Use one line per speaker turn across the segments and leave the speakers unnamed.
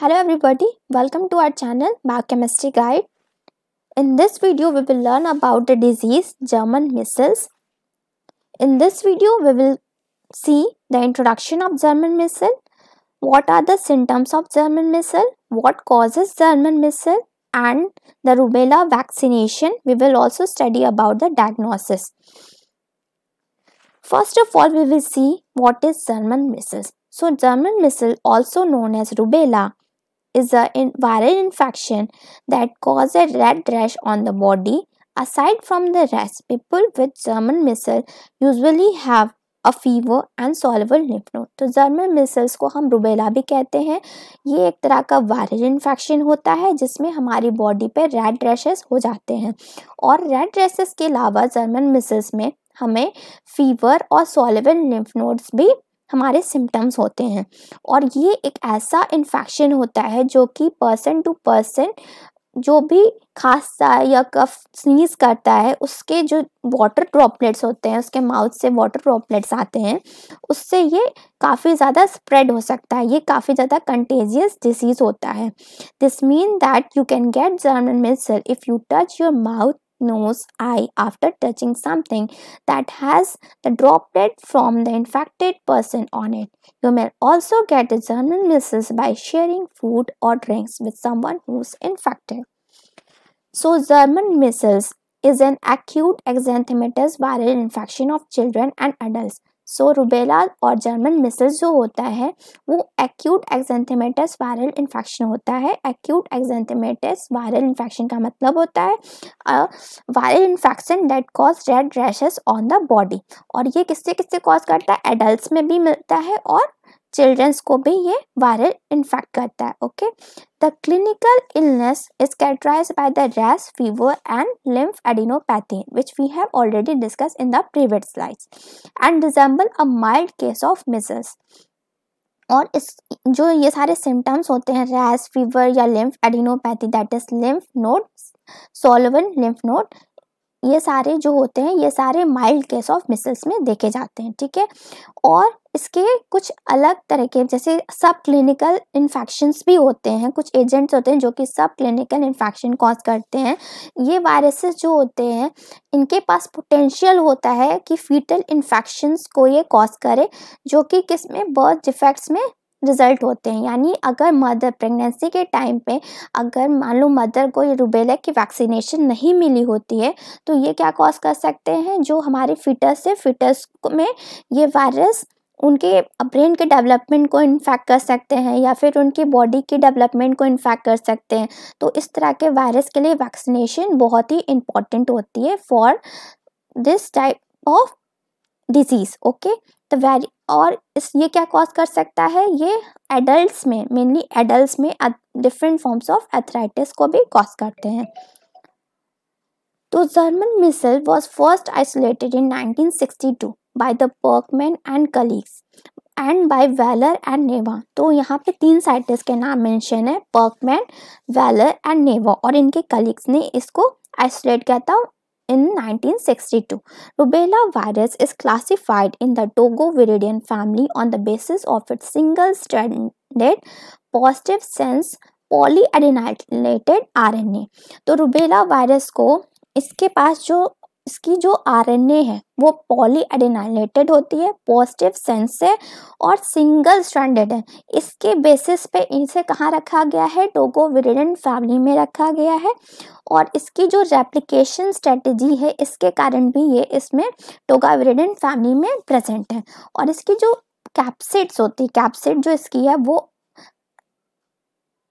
Hello everybody, welcome to our channel Biochemistry Guide. In this video, we will learn about the disease German measles. In this video, we will see the introduction of German measles, what are the symptoms of German measles, what causes German measles and the rubella vaccination. We will also study about the diagnosis. First of all, we will see what is German measles. So German measles also known as rubella is a viral infection that causes a red rash on the body. Aside from the rash, people with German measles usually have a fever and swollen lymph node तो German micelles को हम rubella भी कहते हैं ये एक तरह का वायरल इन्फेक्शन होता है जिसमें हमारी बॉडी पे रेड ड्रेसेस हो जाते हैं और रेड ड्रेसेस के अलावा जर्मन मिसल्स में हमें फीवर और सॉलेबल लिम्फ नोड्स भी हमारे सिम्टम्स होते हैं और ये एक ऐसा इन्फेक्शन होता है जो कि पर्सन टू पर्सन जो भी खांसता है या कफ स्नीज करता है उसके जो वाटर ड्रॉपलेट्स होते हैं उसके माउथ से वाटर ड्रॉपलेट्स आते हैं उससे ये काफ़ी ज़्यादा स्प्रेड हो सकता है ये काफ़ी ज़्यादा कंटेजियस डिसीज़ होता है this mean that you can get German measle if you touch your mouth nose, eye after touching something that has the droplet from the infected person on it. You may also get the general disease by sharing food or drinks with someone who's infected. So, German measles is an acute exanthematous viral infection of children and adults. So rubella और German measles जो होता है वो acute एक्जेंथेमेटस viral infection होता है acute एक्जेंथेमेटस viral infection का मतलब होता है viral infection that cause red rashes on the body और ये किससे किससे कॉज करता है एडल्ट में भी मिलता है और चिल्ड्रंस को भी ये वायरल इन्फेक्ट करता है okay the clinical illness is characterize by the rash fever and lymph adenopathy which we have already discuss in the previous slides and resemble a mild case of measles और इस जो ये सारे symptoms होते हैं rash fever या lymph adenopathy that is lymph node swollen lymph node ये सारे जो होते हैं ये सारे माइल्ड केस ऑफ मिसल्स में देखे जाते हैं ठीक है और इसके कुछ अलग तरह के जैसे सब क्लिनिकल इन्फेक्शंस भी होते हैं कुछ एजेंट्स होते हैं जो कि सब क्लिनिकल इन्फेक्शन कॉज करते हैं ये वायरसेस जो होते हैं इनके पास पोटेंशियल होता है कि फीटल इन्फेक्शंस को ये कॉज करे जो कि किस में बर्थ डिफेक्ट्स में रिज़ल्ट होते हैं यानी अगर मदर प्रेगनेंसी के टाइम पे अगर मान लो मदर को ये की वैक्सीनेशन नहीं मिली होती है तो ये क्या कॉज कर सकते हैं जो हमारे फिटस है फिटस में ये वायरस उनके ब्रेन के डेवलपमेंट को इन्फेक्ट कर सकते हैं या फिर उनकी बॉडी के डेवलपमेंट को इन्फेक्ट कर सकते हैं तो इस तरह के वायरस के लिए वैक्सीनेशन बहुत ही इम्पॉर्टेंट होती है for this type of disease okay तो वेरी और इस ये क्या कॉज कर सकता है ये एडल्ट में मेनली एडल्ट में डिफरेंट फॉर्म्स ऑफ एथराइटिस को भी कॉज करते हैं तो German measle was first isolated in 1962 by the Parkman and colleagues and by Weller and Neva तो यहाँ पे तीन साइंटिस्ट के नाम मेंशन है पर्कमैन वेलर एंड नेवा और इनके कलीग्स ने इसको आइसोलेट किया था in 1962. Rubella virus is classified in the viridian family on the basis of its single-stranded positive sense polyadenylated RNA. तो rubella virus को इसके पास जो इसकी जो आरएनए है वो पॉलीएडेनाइलेटेड होती है पॉजिटिव सेंस से और सिंगल स्टैंडर्ड है इसके बेसिस पे इनसे कहाँ रखा गया है टोगो विरिडन फैमिली में रखा गया है और इसकी जो रेप्लिकेशन स्ट्रेटजी है इसके कारण भी ये इसमें टोगा विरिडन फैमिली में प्रेजेंट है और इसकी जो कैप्सिड्स होती है कैप्सिड जो इसकी है वो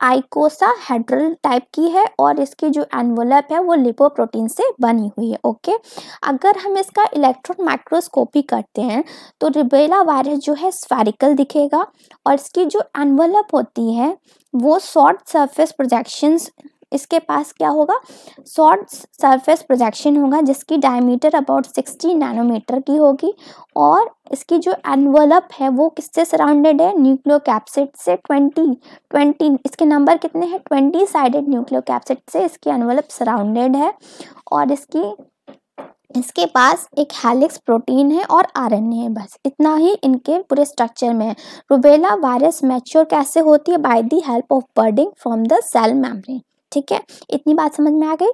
आइकोसा हेड्रल टाइप की है और इसकी जो एनवलप है वो लिपोप्रोटीन से बनी हुई है ओके अगर हम इसका इलेक्ट्रॉन माइक्रोस्कोपी करते हैं तो रिबेला वायरस जो है स्फेरिकल दिखेगा और इसकी जो एनवलप होती है वो शॉर्ट सरफेस प्रोजेक्शंस इसके पास क्या होगा शॉर्ट सरफेस प्रोजेक्शन होगा जिसकी डायमीटर अबाउट 60 नैनोमीटर की होगी और इसकी जो एनवलप है वो किससे सराउंडेड है न्यूक्लियो कैप्सिड से 20 20 इसके नंबर कितने हैं 20 साइडेड न्यूक्लियो कैप्सिड से इसकी एनवलप सराउंडेड है और इसकी इसके पास एक हेलिक्स प्रोटीन है और आरएनए है बस इतना ही इनके पूरे स्ट्रक्चर में है रुबेला वायरस मैच्योर कैसे होती है by the help of budding from the cell membrane ठीक है इतनी बात समझ में आ गई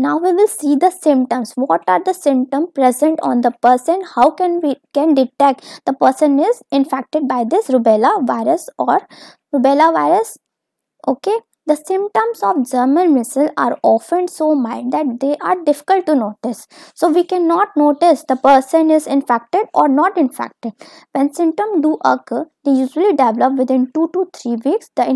now we will see the symptoms what are the symptom present on the person how can we can detect the person is infected by this rubella virus और rubella virus okay The symptoms of German measles are often so mild that they are difficult to notice. So we cannot notice the person is infected or not infected. When symptoms do occur, they usually develop within 2 to 3 weeks. The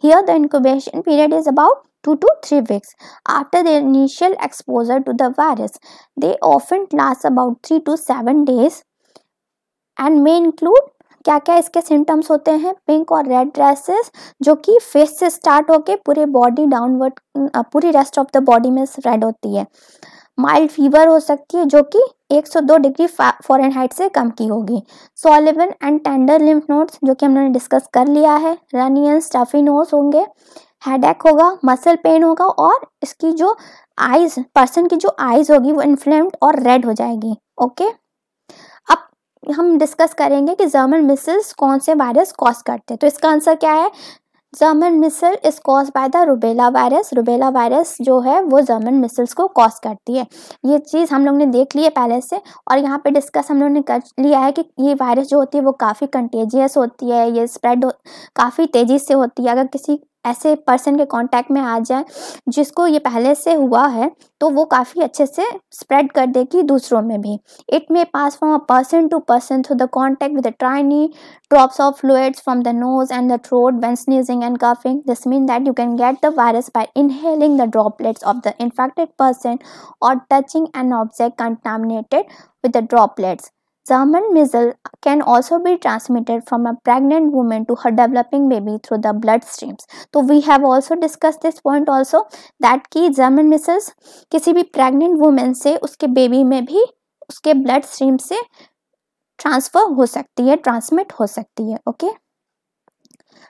Here the incubation period is about 2 to 3 weeks after their initial exposure to the virus. They often last about 3 to 7 days and may include क्या क्या इसके symptoms होते हैं pink और red dresses जो कि face से start होके पूरे बॉडी डाउनवर्ड पूरी रेस्ट ऑफ द बॉडी में स्प्रेड होती है माइल्ड फीवर हो सकती है जो कि 102 डिग्री फॉरेनहाइट से कम की होगी swollen and tender lymph nodes जो कि हमने डिस्कस कर लिया है रनियन स्टफी नोज होंगे हेडेक होगा मसल पेन होगा और इसकी जो आइज पर्सन की जो आइज होगी वो इन्फ्लेम्ड और रेड हो जाएगी ओके अब हम डिस्कस करेंगे कि जर्मन मिसल्स कौन से वायरस कॉज करते हैं तो इसका आंसर क्या है German measle is cause by the rubella virus rubella virus जो है वो जर्मन मिसल्स को कॉज करती है ये चीज़ हम लोग ने देख ली है पहले से और यहाँ पे डिस्कस हम लोग ने कर लिया है कि ये वायरस जो होती है वो काफ़ी कंटेजियस होती है ये स्प्रेड हो काफ़ी तेज़ी से होती है अगर किसी ऐसे पर्सन के कांटेक्ट में आ जाए जिसको ये पहले से हुआ है तो वो काफ़ी अच्छे से स्प्रेड कर देगी दूसरों में भी it may pass from a person to person through the contact with the tiny drops of fluids from the nose and the throat when sneezing and coughing this mean that you can get the virus by inhaling the droplets of the infected person और touching an object contaminated with the droplets German measles can also be transmitted from a pregnant woman to her developing baby through the blood streams. So we have also discussed this point also that कि German measles किसी भी pregnant woman से उसके baby में भी उसके blood stream से transfer हो सकती है transmit हो सकती है okay.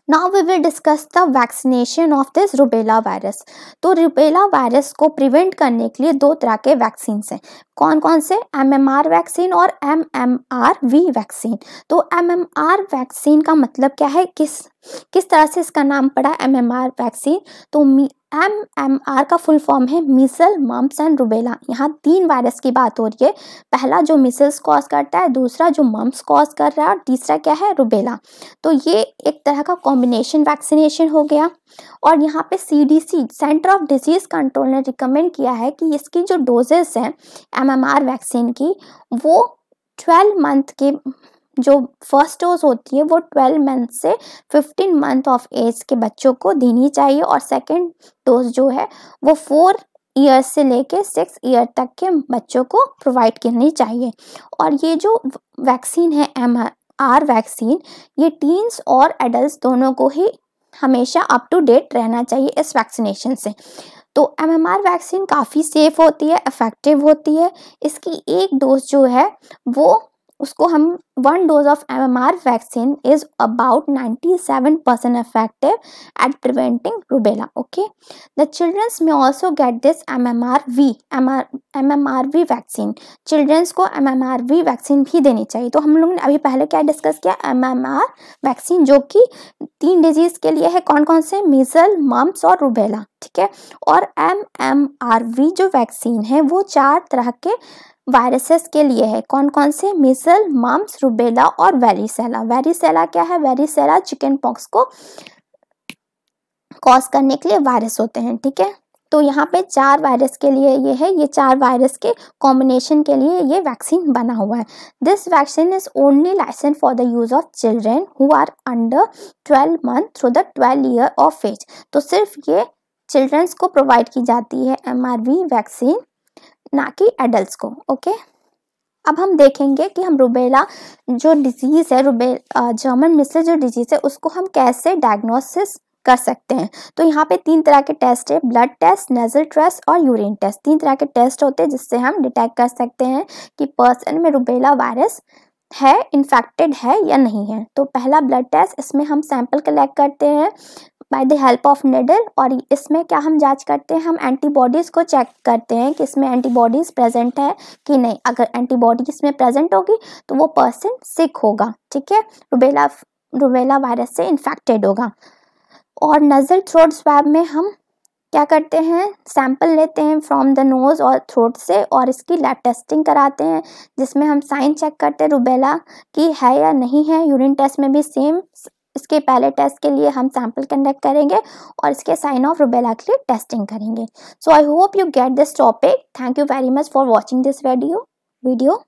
Now we will discuss the vaccination of this rubella virus. तो rubella virus को prevent करने के लिए दो तरह के vaccines हैं कौन कौन से एम एम आर वैक्सीन और M M R V vaccine तो एम एम आर वैक्सीन का मतलब क्या है किस किस तरह से इसका नाम पड़ा एम एम आर वैक्सीन तो एम एम आर का फुल फॉर्म है मिसल मम्स एंड रुबेला यहाँ तीन वायरस की बात हो रही है पहला जो मिसल्स कॉज करता है दूसरा जो मम्प्स कॉज कर रहा है और तीसरा क्या है रूबेला तो ये एक तरह का कॉम्बिनेशन वैक्सीनेशन हो गया और यहाँ पे C D C centre of disease control ने रिकमेंड किया है कि इसकी जो डोजेस हैं एम एम वैक्सीन की वो ट्वेल्व मंथ के जो फर्स्ट डोज होती है वो ट्वेल्व मंथ से फिफ्टीन मंथ ऑफ एज के बच्चों को देनी चाहिए और सेकेंड डोज जो है वो फोर ईयर से लेके सिक्स ईयर तक के बच्चों को प्रोवाइड करनी चाहिए और ये जो वैक्सीन है एम आर वैक्सीन ये टीन्स और एडल्ट दोनों को ही हमेशा अप टू डेट रहना चाहिए इस वैक्सीनेशन से तो एम वैक्सीन काफ़ी सेफ होती है इफ़ेक्टिव होती है इसकी एक डोज जो है वो उसको हम one dose of MMR vaccine is about 97% effective at preventing rubella. Okay, the children may also get this MMRV MR, MMRV vaccine. Children को MMRV vaccine भी देनी चाहिए तो हम लोगों ने अभी पहले क्या डिस्कस किया MMR वैक्सीन जो कि तीन डिजीज के लिए है कौन कौन से मीजल मम्स और रुबेला ठीक है और एम एम आर वी जो वैक्सीन है वो चार तरह के वायरसेस के लिए है कौन कौन से मिसल मम्स रूबेला और वेरीसेला वेरीसेला क्या है वेरीसेला चिकन पॉक्स को कॉज करने के लिए वायरस होते हैं ठीक है तो यहाँ पे चार वायरस के लिए ये है ये चार वायरस के कॉम्बिनेशन के लिए ये वैक्सीन बना हुआ है this vaccine is only license for the use of children who are under twelve month through the twelve year of age तो सिर्फ ये चिल्ड्रंस को प्रोवाइड की जाती है एमआरवी वैक्सीन ना कि एडल्ट को ओके okay? अब हम देखेंगे कि हम रुबेला जो डिजीज़ है रुबे जर्मन मिसल जो डिजीज़ है उसको हम कैसे डायग्नोसिस कर सकते हैं तो यहाँ पे तीन तरह के टेस्ट है ब्लड टेस्ट नेजल टेस्ट और यूरिन टेस्ट तीन तरह के टेस्ट होते हैं जिससे हम डिटेक्ट कर सकते हैं कि पर्सन में रुबेला वायरस है इन्फेक्टेड है या नहीं है तो पहला ब्लड टेस्ट इसमें हम सैंपल कलेक्ट करते हैं by the help of needle और इसमें क्या हम जांच करते हैं हम एंटीबॉडीज़ को चेक करते हैं कि इसमें एंटीबॉडीज़ प्रेजेंट है कि नहीं अगर एंटीबॉडी इसमें प्रेजेंट होगी तो वो पर्सन सिक होगा ठीक है रुबेला रुबेला वायरस से इन्फेक्टेड होगा और नज़र थ्रोट स्वैब में हम क्या करते हैं सैंपल लेते हैं फ्रॉम द नोज़ और थ्रोट से और इसकी लैब टेस्टिंग कराते हैं जिसमें हम साइन चेक करते हैं रुबेला की है या नहीं है यूरिन टेस्ट में भी सेम इसके पहले टेस्ट के लिए हम सैम्पल कंडक्ट करेंगे और इसके साइन ऑफ रुबेला के लिए टेस्टिंग करेंगे so I hope you get this topic thank you very much for watching this video video